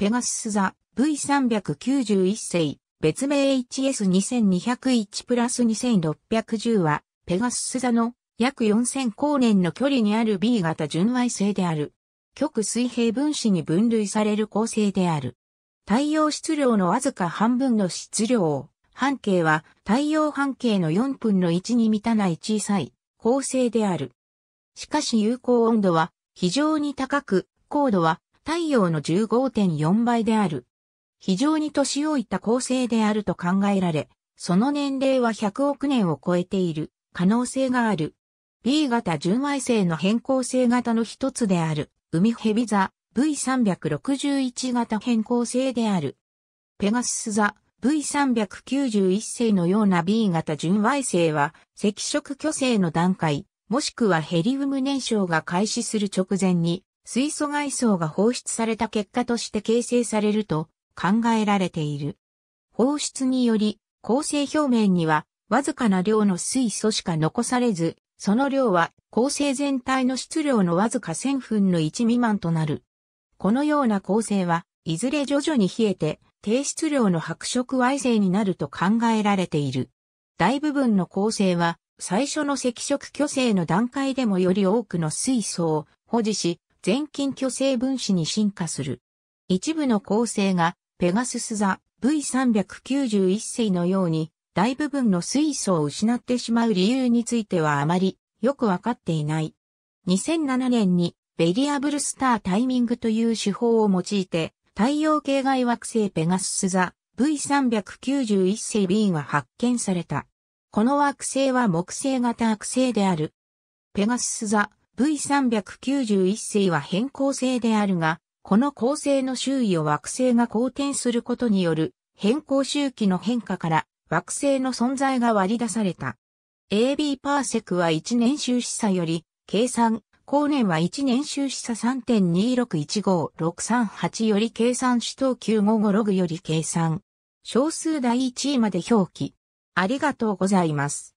ペガスス座 V391 世、別名 HS2201 プラス2610は、ペガスス座の約4000光年の距離にある B 型純矮星である。極水平分子に分類される構成である。太陽質量のわずか半分の質量。半径は太陽半径の4分の1に満たない小さい構成である。しかし有効温度は非常に高く、高度は太陽の15.4倍である。非常に年老いた恒星であると考えられ、その年齢は100億年を超えている可能性がある。B 型純矮星の変更性型の一つである、海蛇座 V361 型変更性である。ペガス座 V391 世のような B 型純矮星は赤色巨星の段階、もしくはヘリウム燃焼が開始する直前に水素外装が放出された結果として形成されると考えられている。放出により、構成表面にはわずかな量の水素しか残されず、その量は構成全体の質量のわずか1000分の1未満となる。このような構成はいずれ徐々に冷えて低質量の白色矮星になると考えられている。大部分の構成は最初の赤色巨星の段階でもより多くの水素を保持し、全近巨星分子に進化する。一部の構成がペガスス座 V391 星のように大部分の水素を失ってしまう理由についてはあまりよくわかっていない。2007年にベリアブルスタータイミングという手法を用いて太陽系外惑星ペガスス座 V391 星 B が発見された。この惑星は木星型惑星である。ペガスス座 V391 世は変更性であるが、この構成の周囲を惑星が公転することによる変更周期の変化から惑星の存在が割り出された。AB パーセクは1年収支差より、計算、後年は1年収支差3.2615638より計算主等955ログより計算。小数第1位まで表記。ありがとうございます。